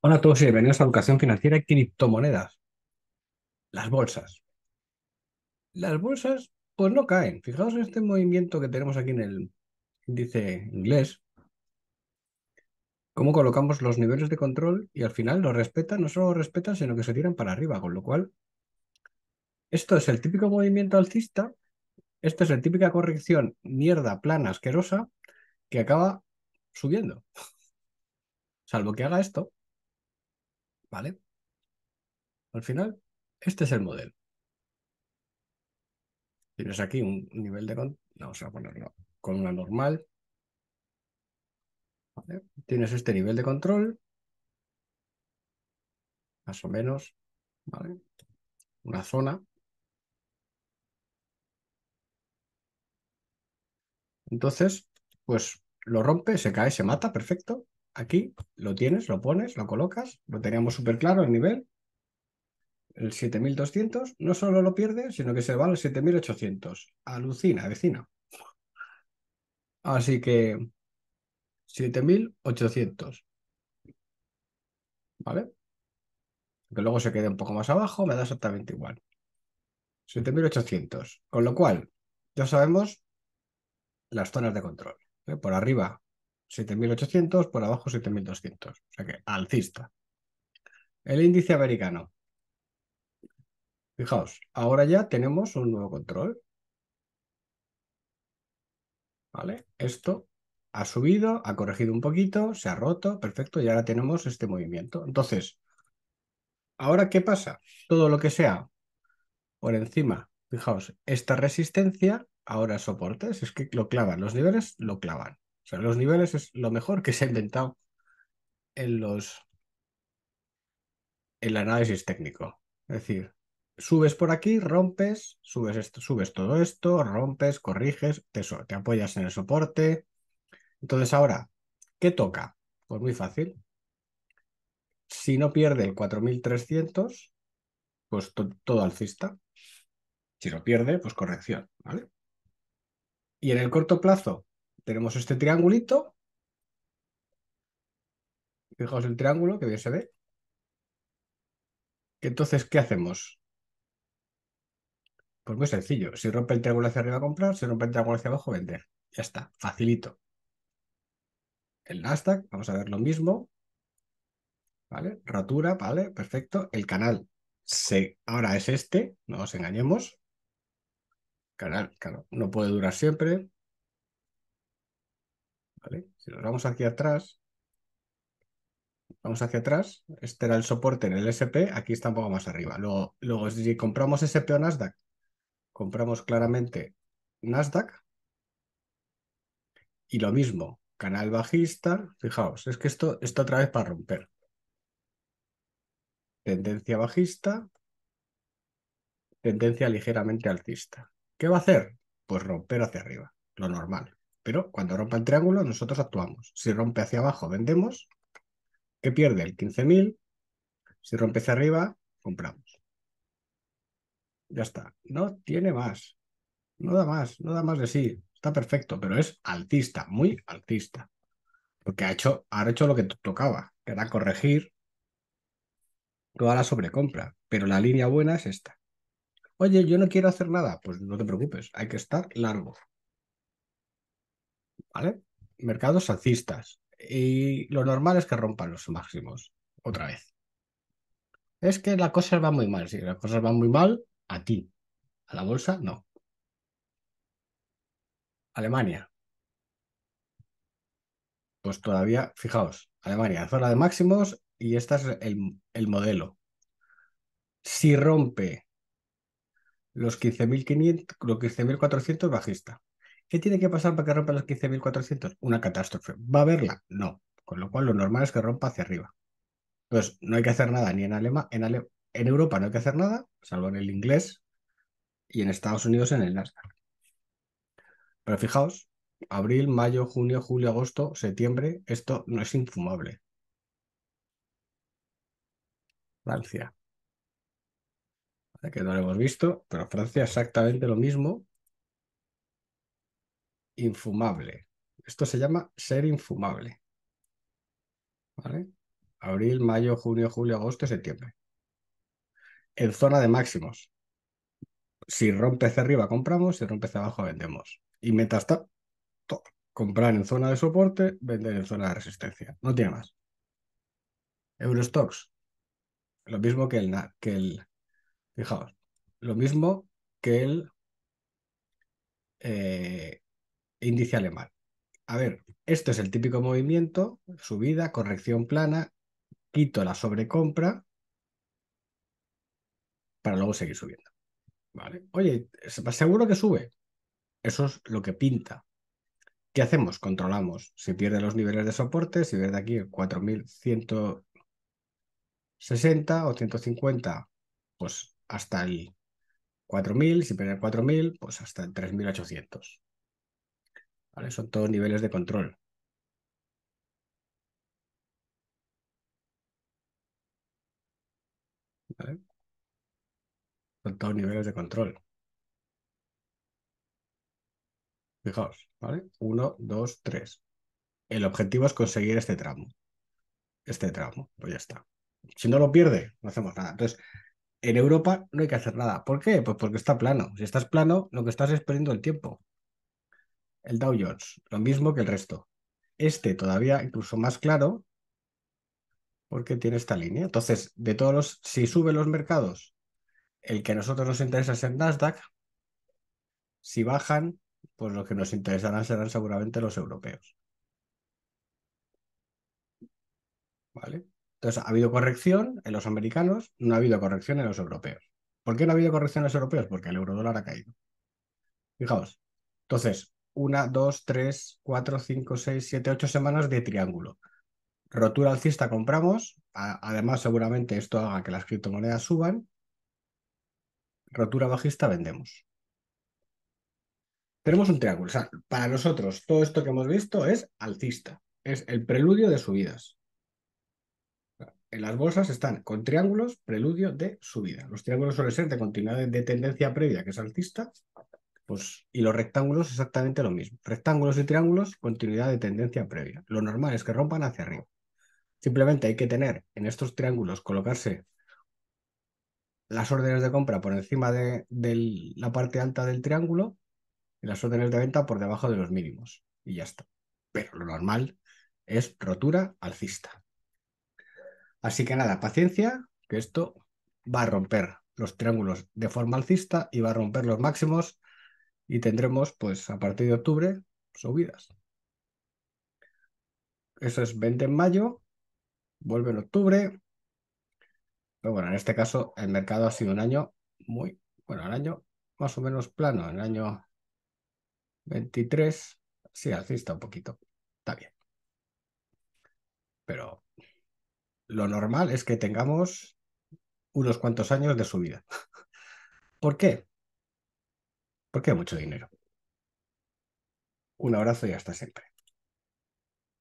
Hola a todos y bienvenidos a Educación Financiera y Criptomonedas. Las bolsas. Las bolsas, pues no caen. Fijaos en este movimiento que tenemos aquí en el índice inglés. Cómo colocamos los niveles de control y al final lo respetan, no solo lo respetan, sino que se tiran para arriba, con lo cual esto es el típico movimiento alcista, esta es la típica corrección mierda plana asquerosa que acaba subiendo salvo que haga esto, ¿vale? Al final, este es el modelo. Tienes aquí un nivel de... Vamos a ponerlo con una normal. ¿Vale? Tienes este nivel de control, más o menos, ¿vale? Una zona. Entonces, pues lo rompe, se cae, se mata, perfecto. Aquí lo tienes, lo pones, lo colocas, lo teníamos súper claro el nivel. El 7200 no solo lo pierdes, sino que se va al 7800. Alucina, vecina. Así que 7800. ¿Vale? Que luego se quede un poco más abajo, me da exactamente igual. 7800. Con lo cual, ya sabemos las zonas de control. ¿eh? Por arriba 7.800, por abajo 7.200, o sea que alcista. El índice americano. Fijaos, ahora ya tenemos un nuevo control. ¿Vale? Esto ha subido, ha corregido un poquito, se ha roto, perfecto, y ahora tenemos este movimiento. Entonces, ¿ahora qué pasa? Todo lo que sea por encima, fijaos, esta resistencia ahora soportes es que lo clavan, los niveles lo clavan los niveles es lo mejor que se ha inventado en los el análisis técnico. Es decir, subes por aquí, rompes, subes esto, subes todo esto, rompes, corriges, te, apoyas en el soporte. Entonces, ahora, ¿qué toca? Pues muy fácil. Si no pierde el 4300, pues todo alcista. Si lo pierde, pues corrección, ¿vale? Y en el corto plazo, tenemos este triangulito. Fijaos el triángulo, que bien se ve. Entonces, ¿qué hacemos? Pues muy sencillo. Si rompe el triángulo hacia arriba, comprar. Si rompe el triángulo hacia abajo, vender. Ya está. Facilito. El Nasdaq, vamos a ver lo mismo. ¿Vale? Rotura, ¿vale? Perfecto. El canal se... ahora es este, no os engañemos. Canal, claro, no puede durar siempre. Si nos vamos hacia atrás, vamos hacia atrás, este era el soporte en el SP, aquí está un poco más arriba. Luego, luego si compramos SP o Nasdaq, compramos claramente Nasdaq. Y lo mismo, canal bajista, fijaos, es que esto, esto otra vez para romper. Tendencia bajista, tendencia ligeramente alcista. ¿Qué va a hacer? Pues romper hacia arriba, lo normal. Pero cuando rompa el triángulo, nosotros actuamos. Si rompe hacia abajo, vendemos. ¿Qué pierde? El 15.000. Si rompe hacia arriba, compramos. Ya está. No tiene más. No da más. No da más de sí. Está perfecto, pero es altista, muy altista. Porque ha hecho, ha hecho lo que tocaba, que era corregir toda la sobrecompra. Pero la línea buena es esta. Oye, yo no quiero hacer nada. Pues no te preocupes, hay que estar largo. ¿vale? Mercados alcistas. Y lo normal es que rompan los máximos otra vez. Es que la cosa va muy mal. Si las cosas van muy mal, a ti. A la bolsa, no. Alemania. Pues todavía, fijaos, Alemania, zona de máximos y este es el, modelo. Si rompe los 15.400 los bajista. ¿Qué tiene que pasar para que rompa los 15.400? Una catástrofe. ¿Va a haberla? No. Con lo cual, lo normal es que rompa hacia arriba. Entonces, no hay que hacer nada ni en Alema, en, en Europa no hay que hacer nada, salvo en el inglés y en Estados Unidos en el NASDAQ. Pero fijaos, abril, mayo, junio, julio, agosto, septiembre, esto no es infumable. Francia. Que no lo hemos visto, pero Francia exactamente lo mismo infumable. Esto se llama ser infumable. ¿Vale? Abril, mayo, junio, julio, agosto, septiembre. En zona de máximos. Si rompe hacia arriba, compramos. Si rompe hacia abajo, vendemos. Y mientras está, comprar en zona de soporte, vender en zona de resistencia. No tiene más. Eurostox. Lo mismo que el, que el. Fijaos. Lo mismo que el. Eh, índice alemán. A ver, esto es el típico movimiento, subida, corrección plana, quito la sobrecompra para luego seguir subiendo. Vale. Oye, seguro que sube. Eso es lo que pinta. ¿Qué hacemos? Controlamos. Si pierde los niveles de soporte, si pierde aquí 4160 o 150, pues hasta el 4000. Si pierde el 4000, pues hasta el 3800. Son todos niveles de control. Son todos niveles de control. Fijaos, ¿vale? Uno, dos, tres. El objetivo es conseguir este tramo. Este tramo, pues ya está. Si no lo pierde, no hacemos nada. Entonces, en Europa no hay que hacer nada. ¿Por qué? Pues porque está plano. Si estás plano, lo que estás es perdiendo el tiempo el Dow Jones, lo mismo que el resto. Este todavía incluso más claro porque tiene esta línea. Entonces, de todos los, si suben los mercados, el que a nosotros nos interesa es el Nasdaq. Si bajan, pues lo que nos interesarán serán seguramente los europeos. ¿Vale? Entonces, ha habido corrección en los americanos, no ha habido corrección en los europeos. ¿Por qué no ha habido corrección en los europeos? Porque el euro dólar ha caído. Fijaos. Entonces, una, dos, tres, cuatro, cinco, seis, siete, ocho semanas de triángulo. Rotura alcista compramos, además seguramente esto haga que las criptomonedas suban. Rotura bajista vendemos. Tenemos un triángulo. para nosotros todo esto que hemos visto es alcista, es el preludio de subidas. En las bolsas están con triángulos, preludio de subida. Los triángulos suelen ser de continuidad de tendencia previa, que es alcista, pues, y los rectángulos exactamente lo mismo. Rectángulos y triángulos, continuidad de tendencia previa. Lo normal es que rompan hacia arriba. Simplemente hay que tener en estos triángulos, colocarse las órdenes de compra por encima de, de la parte alta del triángulo y las órdenes de venta por debajo de los mínimos. Y ya está. Pero lo normal es rotura alcista. Así que nada, paciencia, que esto va a romper los triángulos de forma alcista y va a romper los máximos y tendremos, pues a partir de octubre, subidas. Eso es 20 en mayo, vuelve en octubre. Pero bueno, en este caso el mercado ha sido un año muy, bueno, el año más o menos plano, En el año 23, sí, está un poquito, está bien. Pero lo normal es que tengamos unos cuantos años de subida. ¿Por qué? porque hay mucho dinero. Un abrazo y hasta siempre.